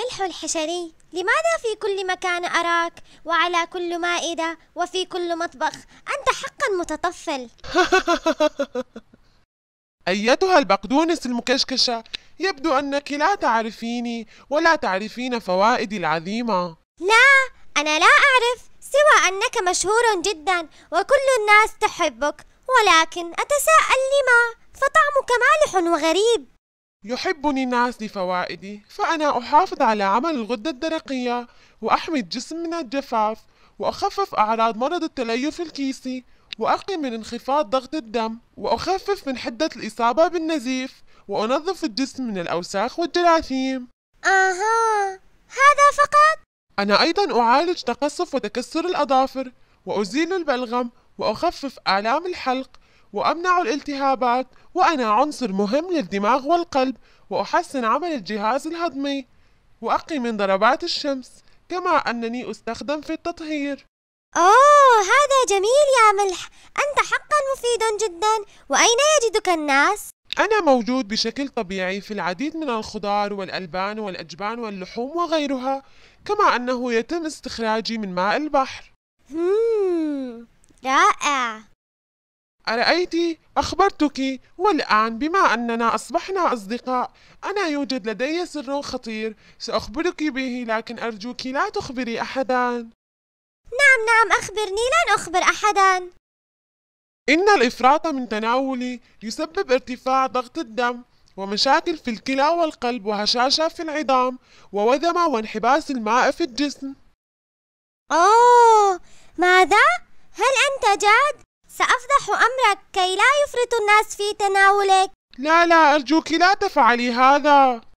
الملح الحشري لماذا في كل مكان أراك وعلى كل مائدة وفي كل مطبخ أنت حقا متطفل أيتها البقدونس المكشكشة يبدو أنك لا تعرفيني ولا تعرفين فوائدي العظيمة لا أنا لا أعرف سوى أنك مشهور جدا وكل الناس تحبك ولكن أتساءل لما فطعمك مالح وغريب يحبني الناس لفوائدي فأنا أحافظ على عمل الغدة الدرقية وأحمي الجسم من الجفاف وأخفف أعراض مرض التليف الكيسي وأقي من انخفاض ضغط الدم وأخفف من حدة الإصابة بالنزيف وأنظف الجسم من الأوساخ والجراثيم آها هذا فقط؟ أنا أيضا أعالج تقصف وتكسر الأظافر وأزيل البلغم وأخفف آلام الحلق وأمنع الالتهابات وأنا عنصر مهم للدماغ والقلب وأحسن عمل الجهاز الهضمي وأقي من ضربات الشمس كما أنني أستخدم في التطهير أوه هذا جميل يا ملح أنت حقا مفيد جدا وأين يجدك الناس؟ أنا موجود بشكل طبيعي في العديد من الخضار والألبان والأجبان واللحوم وغيرها كما أنه يتم استخراجي من ماء البحر رائع أرأيت أخبرتك والآن بما أننا أصبحنا أصدقاء أنا يوجد لدي سر خطير سأخبرك به لكن أرجوك لا تخبري أحدا نعم نعم أخبرني لن أخبر أحدا إن الإفراط من تناولي يسبب ارتفاع ضغط الدم ومشاكل في الكلى والقلب وهشاشة في العظام ووذمة وانحباس الماء في الجسم سأفضح أمرك كي لا يفرط الناس في تناولك لا لا أرجوك لا تفعلي هذا